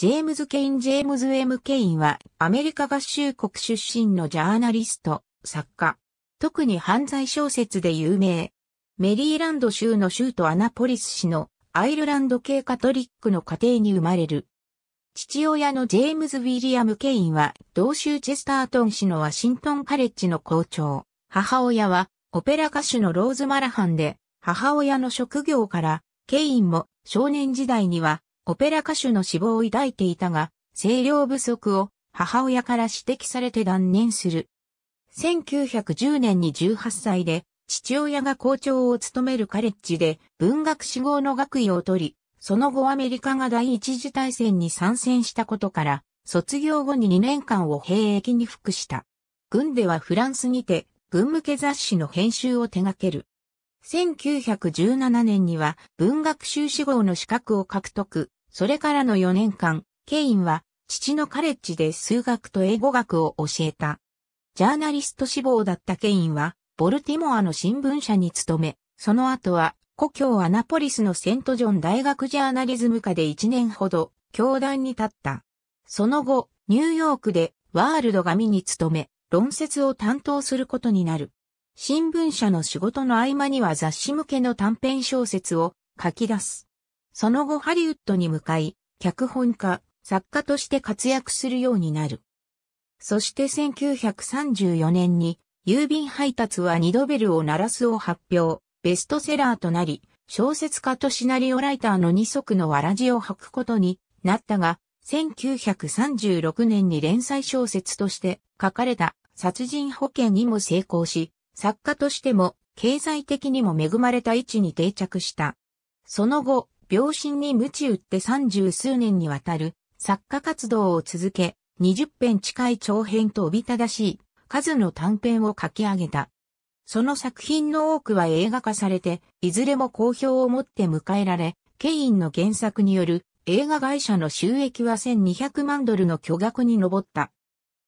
ジェームズ・ケイン・ジェームズ・エム・ケインは、アメリカ合衆国出身のジャーナリスト、作家。特に犯罪小説で有名。メリーランド州の州都アナポリス市のアイルランド系カトリックの家庭に生まれる。父親のジェームズ・ウィリアム・ケインは、同州チェスタートン市のワシントンカレッジの校長。母親は、オペラ歌手のローズ・マラハンで、母親の職業から、ケインも少年時代にはオペラ歌手の志望を抱いていたが、声量不足を母親から指摘されて断念する。1910年に18歳で、父親が校長を務めるカレッジで文学志望の学位を取り、その後アメリカが第一次大戦に参戦したことから、卒業後に2年間を兵役に服した。軍ではフランスにて、軍向け雑誌の編集を手掛ける。1917年には文学修士号の資格を獲得。それからの4年間、ケインは父のカレッジで数学と英語学を教えた。ジャーナリスト志望だったケインは、ボルティモアの新聞社に勤め、その後は、故郷アナポリスのセントジョン大学ジャーナリズム科で1年ほど、教壇に立った。その後、ニューヨークでワールド紙に勤め、論説を担当することになる。新聞社の仕事の合間には雑誌向けの短編小説を書き出す。その後ハリウッドに向かい、脚本家、作家として活躍するようになる。そして1934年に、郵便配達は二度ベルを鳴らすを発表、ベストセラーとなり、小説家とシナリオライターの二足のわらじを履くことになったが、1936年に連載小説として書かれた殺人保険にも成功し、作家としても経済的にも恵まれた位置に定着した。その後、病心に鞭打って三十数年にわたる作家活動を続け、二十編近い長編とおびただしい数の短編を書き上げた。その作品の多くは映画化されて、いずれも好評を持って迎えられ、ケインの原作による映画会社の収益は1200万ドルの巨額に上った。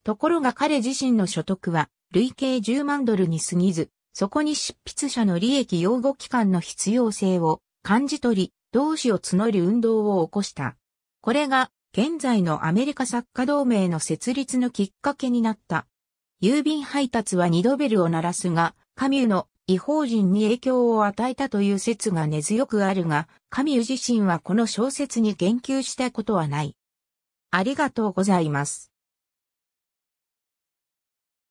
ところが彼自身の所得は累計10万ドルに過ぎず、そこに執筆者の利益擁護機関の必要性を感じ取り、同志を募り運動を起こした。これが現在のアメリカ作家同盟の設立のきっかけになった。郵便配達は二度ベルを鳴らすが、カミューの違法人に影響を与えたという説が根強くあるが、カミュー自身はこの小説に言及したことはない。ありがとうございます。